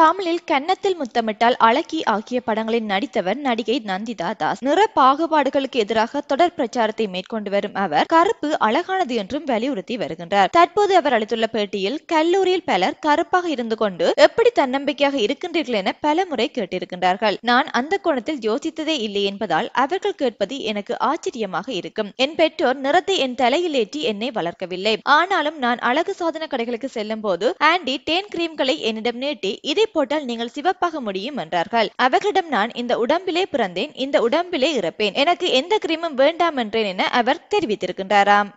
தமிழில் கன்னத்தில் முத்தமிட்டால் அழகி ஆகிய படங்களில் நடித்தவர் நடிகை நந்திதா தாஸ் நிற பாகுபாடுகளுக்கு எதிராக தொடர் பிரச்சாரத்தை மேற்கொண்டு வரும் அவர் கருப்பு அழகானது என்றும் வலியுறுத்தி வருகின்றார் தற்போது அவர் அளித்துள்ள பேட்டியில் கல்லூரியில் பலர் கருப்பாக இருந்து கொண்டு எப்படி தன்னம்பிக்கையாக இருக்கின்றீர்கள் என பல முறை கேட்டிருக்கின்றார்கள் நான் அந்த கோணத்தில் யோசித்ததே இல்லை என்பதால் அவர்கள் கேட்பது எனக்கு ஆச்சரியமாக இருக்கும் என் பெற்றோர் நிறத்தை என் தலையில் ஏற்றி என்னை வளர்க்கவில்லை ஆனாலும் நான் அழகு சாதன கடைகளுக்கு செல்லும் போது ஆண்டி டேன் கிரீம்களை என்னிடம் நீட்டி இதை எப்படி போட்டால் நீங்கள் சிவப்பாக முடியும் என்றார்கள் அவர்களிடம் நான் இந்த உடம்பிலே பிறந்தேன் இந்த உடம்பிலே இறப்பேன் எனக்கு எந்த கிரீமும் வேண்டாம் என்றேன் என அவர் தெரிவித்திருக்கின்றாராம்